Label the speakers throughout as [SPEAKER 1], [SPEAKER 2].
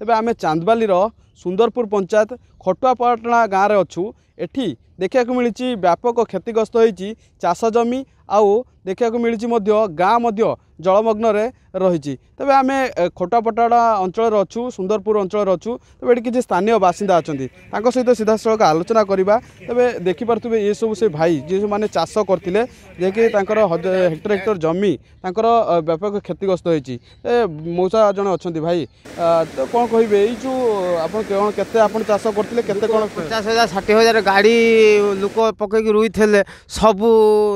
[SPEAKER 1] तेज आम चांदवा सुंदरपुर पंचायत ଖଟୁଆପାଟଣା ଗାଁରେ ଅଛୁ ଏଠି ଦେଖିବାକୁ ମିଳିଛି ବ୍ୟାପକ କ୍ଷତିଗ୍ରସ୍ତ ହୋଇଛି ଚାଷ ଜମି ଆଉ ଦେଖିବାକୁ ମିଳିଛି ମଧ୍ୟ ଗାଁ ମଧ୍ୟ ଜଳମଗ୍ନରେ ରହିଛି ତେବେ ଆମେ ଖୋଟାପଟାଡ଼ା ଅଞ୍ଚଳରେ ଅଛୁ ସୁନ୍ଦରପୁର ଅଞ୍ଚଳରେ ଅଛୁ ତେବେ ଏଠି କିଛି ସ୍ଥାନୀୟ ବାସିନ୍ଦା ଅଛନ୍ତି ତାଙ୍କ ସହିତ ସିଧାସଳଖ ଆଲୋଚନା କରିବା ତେବେ ଦେଖିପାରୁଥିବେ ଏସବୁ ସେ ଭାଇ ଯିଏ ଯେଉଁମାନେ ଚାଷ କରିଥିଲେ ଯିଏକି ତାଙ୍କର ହେକ୍ଟର ହେକ୍ଟର ଜମି ତାଙ୍କର ବ୍ୟାପକ କ୍ଷତିଗ୍ରସ୍ତ ହୋଇଛି ଏ ମଉସା ଜଣେ ଅଛନ୍ତି ଭାଇ ତ କ'ଣ କହିବେ ଏଇ ଯେଉଁ ଆପଣ କ'ଣ କେତେ ଆପଣ ଚାଷ କରିଥିଲେ ଆସିଲେ କେତେ କ'ଣ
[SPEAKER 2] ପଚାଶ ହଜାର ଷାଠିଏ ହଜାର ଗାଡ଼ି ଲୋକ ପକେଇକି ରୋଇଥିଲେ ସବୁ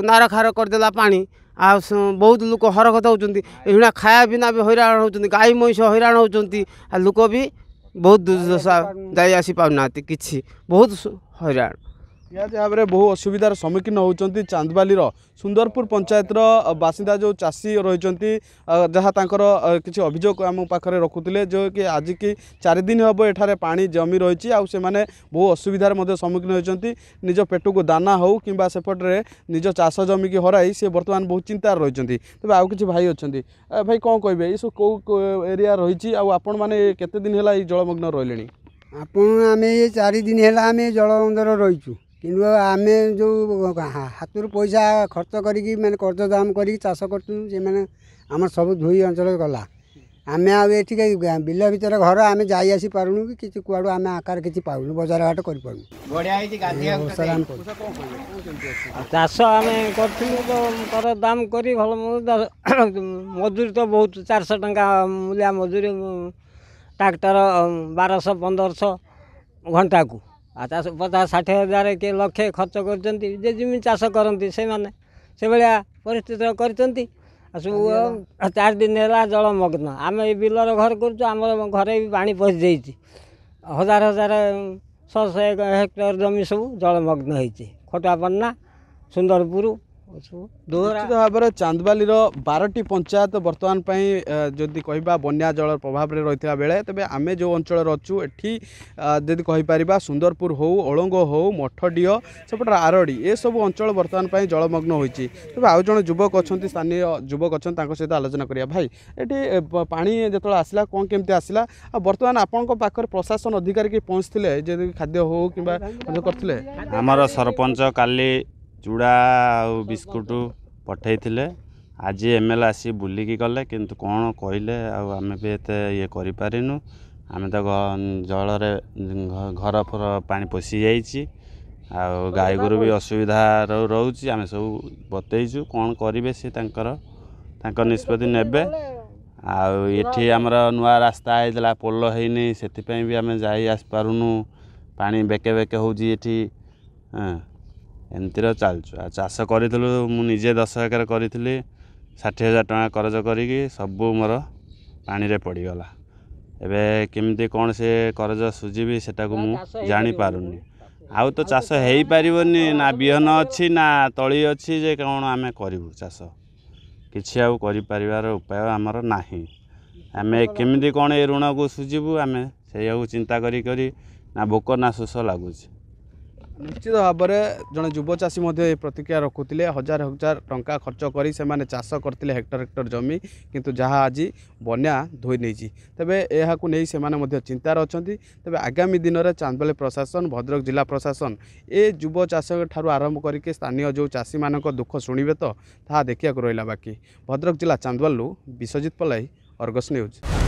[SPEAKER 2] ନାରଖାର କରିଦେଲା ପାଣି ଆଉ ବହୁତ ଲୋକ ହରକତ ହେଉଛନ୍ତି ଏଇଭଳିଆ ଖାଇବା ପିନା ବି ହଇରାଣ ହେଉଛନ୍ତି ଗାଈ ମଇଁଷ ହଇରାଣ ହେଉଛନ୍ତି ଆଉ ଲୋକ
[SPEAKER 1] ବି ବହୁତ ଦୁର୍ଦ୍ଦଶା ଯାଇ ଆସିପାରୁନାହାନ୍ତି କିଛି ବହୁତ ହଇରାଣ ନିହାତି ଭାବରେ ବହୁ ଅସୁବିଧାର ସମ୍ମୁଖୀନ ହେଉଛନ୍ତି ଚାନ୍ଦବାଲିର ସୁନ୍ଦରପୁର ପଞ୍ଚାୟତର ବାସିନ୍ଦା ଯେଉଁ ଚାଷୀ ରହିଛନ୍ତି ଯାହା ତାଙ୍କର କିଛି ଅଭିଯୋଗ ଆମ ପାଖରେ ରଖୁଥିଲେ ଯେଉଁକି ଆଜିକି ଚାରିଦିନ ହେବ ଏଠାରେ ପାଣି ଜମି ରହିଛି ଆଉ ସେମାନେ ବହୁ ଅସୁବିଧାର ମଧ୍ୟ ସମ୍ମୁଖୀନ ହେଉଛନ୍ତି ନିଜ ପେଟକୁ ଦାନା ହେଉ କିମ୍ବା ସେପଟରେ ନିଜ ଚାଷ ଜମିକି ହରାଇ ସେ ବର୍ତ୍ତମାନ ବହୁତ ଚିନ୍ତାରେ ରହିଛନ୍ତି ତେବେ ଆଉ କିଛି ଭାଇ ଅଛନ୍ତି ଭାଇ କ'ଣ କହିବେ ଏସବୁ କେଉଁ ଏରିଆ ରହିଛି ଆଉ ଆପଣମାନେ କେତେ ଦିନ ହେଲା ଏଇ ଜଳମଗ୍ନ ରହିଲେଣି
[SPEAKER 2] ଆପଣ ଆମେ ଏ ଚାରିଦିନ ହେଲା ଆମେ ଜଳବନ୍ଦର ରହିଛୁ କିନ୍ତୁ ଆମେ ଯେଉଁ ହାତରୁ ପଇସା ଖର୍ଚ୍ଚ କରିକି ମାନେ କର୍ଜ ଦାମ କରିକି ଚାଷ କରୁଛୁ ସେମାନେ ଆମର ସବୁ ଧୋଇ ଅଞ୍ଚଳ ଗଲା ଆମେ ଆଉ ଏଠି କାଇ ବିଲ ଭିତରେ ଘର ଆମେ ଯାଇ ଆସି ପାରୁନୁ କି କିଛି କୁଆଡ଼ୁ ଆମେ ଆକାର କିଛି ପାଉନୁ ବଜାର ଘାଟ କରିପାରୁନୁ ଚାଷ ଆମେ କରିଥିଲୁ ତ ଦାମ କରି ଭଲ ମଜୁରୀ ତ ବହୁତ ଚାରିଶହ ଟଙ୍କା ମୂଲିଆ ମଜୁରୀ ଟ୍ରାକ୍ଟର ବାରଶହ ପନ୍ଦରଶହ ଘଣ୍ଟାକୁ ଚାଷ ପଚାଶ ଷାଠିଏ ହଜାର କିଏ ଲକ୍ଷେ ଖର୍ଚ୍ଚ କରୁଛନ୍ତି ଯେ ଯେମିତି ଚାଷ କରନ୍ତି ସେମାନେ ସେଭଳିଆ ପରିସ୍ଥିତି କରିଛନ୍ତି ଆଉ ସବୁ ଚାରି ଦିନ ହେଲା ଜଳମଗ୍ନ ଆମେ ଏ ବିଲରେ ଘର କରୁଛୁ ଆମର ଘରେ ବି ପାଣି ପଶିଯାଇଛି ହଜାର ହଜାର ଶହ ଶହେ ହେକ୍ଟର ଜମି ସବୁ ଜଳମଗ୍ନ
[SPEAKER 1] ହେଇଛି ଖଟୁଆ ପନ୍ନା ସୁନ୍ଦରପୁର
[SPEAKER 2] ନିଶ୍ଚିତ
[SPEAKER 1] ଭାବରେ ଚାନ୍ଦବାଲିର ବାରଟି ପଞ୍ଚାୟତ ବର୍ତ୍ତମାନ ପାଇଁ ଯଦି କହିବା ବନ୍ୟା ଜଳ ପ୍ରଭାବରେ ରହିଥିବା ବେଳେ ତେବେ ଆମେ ଯେଉଁ ଅଞ୍ଚଳରେ ଅଛୁ ଏଠି ଯଦି କହିପାରିବା ସୁନ୍ଦରପୁର ହେଉ ଅଳଙ୍ଗ ହେଉ ମଠଡିହ ସେପଟେ ଆରଡ଼ି ଏସବୁ ଅଞ୍ଚଳ ବର୍ତ୍ତମାନ ପାଇଁ ଜଳମଗ୍ନ ହୋଇଛି ତେବେ ଆଉ ଜଣେ ଯୁବକ ଅଛନ୍ତି ସ୍ଥାନୀୟ ଯୁବକ ଅଛନ୍ତି ତାଙ୍କ ସହିତ ଆଲୋଚନା କରିବା ଭାଇ ଏଠି ପାଣି ଯେତେବେଳେ ଆସିଲା କ'ଣ କେମିତି ଆସିଲା ଆଉ ବର୍ତ୍ତମାନ ଆପଣଙ୍କ ପାଖରେ ପ୍ରଶାସନ ଅଧିକାରୀ କି ପହଞ୍ଚିଥିଲେ ଯଦି ଖାଦ୍ୟ ହେଉ କିମ୍ବା କରିଥିଲେ
[SPEAKER 3] ଆମର ସରପଞ୍ଚ କାଲି ଚୁଡ଼ା ଆଉ ବିସ୍କୁଟ୍ ପଠାଇଥିଲେ ଆଜି ଏମ୍ ଏଲ୍ ଆସି ବୁଲିକି ଗଲେ କିନ୍ତୁ କ'ଣ କହିଲେ ଆଉ ଆମେ ବି ଏତେ ଇଏ କରିପାରିନୁ ଆମେ ତ ଜଳରେ ଘର ଫର ପାଣି ପଶିଯାଇଛି ଆଉ ଗାଈଗୋରୁ ବି ଅସୁବିଧା ରହୁଛି ଆମେ ସବୁ ବତେଇଛୁ କ'ଣ କରିବେ ସେ ତାଙ୍କର ତାଙ୍କ ନିଷ୍ପତ୍ତି ନେବେ ଆଉ ଏଠି ଆମର ନୂଆ ରାସ୍ତା ହେଇଥିଲା ପୋଲ ହେଇନି ସେଥିପାଇଁ ବି ଆମେ ଯାଇ ଆସିପାରୁନୁ ପାଣି ବେକେ ବେକେ ହେଉଛି ଏଠି ହଁ ଏମିତିର ଚାଲିଛୁ ଆଉ ଚାଷ କରିଥିଲୁ ମୁଁ ନିଜେ ଦଶ ଏକର କରିଥିଲି ଷାଠିଏ ହଜାର ଟଙ୍କା କରଜ କରିକି ସବୁ ମୋର ପାଣିରେ ପଡ଼ିଗଲା ଏବେ କେମିତି କ'ଣ ସେ କରଜ ସୁଝିବି ସେଟାକୁ ମୁଁ ଜାଣିପାରୁନି ଆଉ ତ ଚାଷ ହେଇପାରିବନି ନା ବିହନ ଅଛି ନା ତଳି ଅଛି ଯେ କ'ଣ ଆମେ କରିବୁ ଚାଷ କିଛି ଆଉ କରିପାରିବାର ଉପାୟ ଆମର ନାହିଁ ଆମେ କେମିତି କ'ଣ ଏ ଋଣକୁ ସୁଝିବୁ ଆମେ ସେଇଆକୁ ଚିନ୍ତା କରି କରି ନା ଭୋକ ନା ଶୋଷ ଲାଗୁଛି
[SPEAKER 1] ନିଶ୍ଚିତ ଭାବରେ ଜଣେ ଯୁବ ଚାଷୀ ମଧ୍ୟ ଏ ପ୍ରତିକ୍ରିୟା ରଖୁଥିଲେ ହଜାର ହଜାର ଟଙ୍କା ଖର୍ଚ୍ଚ କରି ସେମାନେ ଚାଷ କରିଥିଲେ ହେକ୍ଟର ହେକ୍ଟର ଜମି କିନ୍ତୁ ଯାହା ଆଜି ବନ୍ୟା ଧୋଇ ନେଇଛି ତେବେ ଏହାକୁ ନେଇ ସେମାନେ ମଧ୍ୟ ଚିନ୍ତାରେ ଅଛନ୍ତି ତେବେ ଆଗାମୀ ଦିନରେ ଚାନ୍ଦବାଲି ପ୍ରଶାସନ ଭଦ୍ରକ ଜିଲ୍ଲା ପ୍ରଶାସନ ଏ ଯୁବ ଚାଷୀଙ୍କଠାରୁ ଆରମ୍ଭ କରିକି ସ୍ଥାନୀୟ ଯେଉଁ ଚାଷୀମାନଙ୍କ ଦୁଃଖ ଶୁଣିବେ ତ ତାହା ଦେଖିବାକୁ ରହିଲା ବାକି ଭଦ୍ରକ ଜିଲ୍ଲା ଚାନ୍ଦବାଲରୁ ବିଶ୍ୱଜିତ ପଲାଇ ଅର୍ଗସ୍ ନ୍ୟୁଜ୍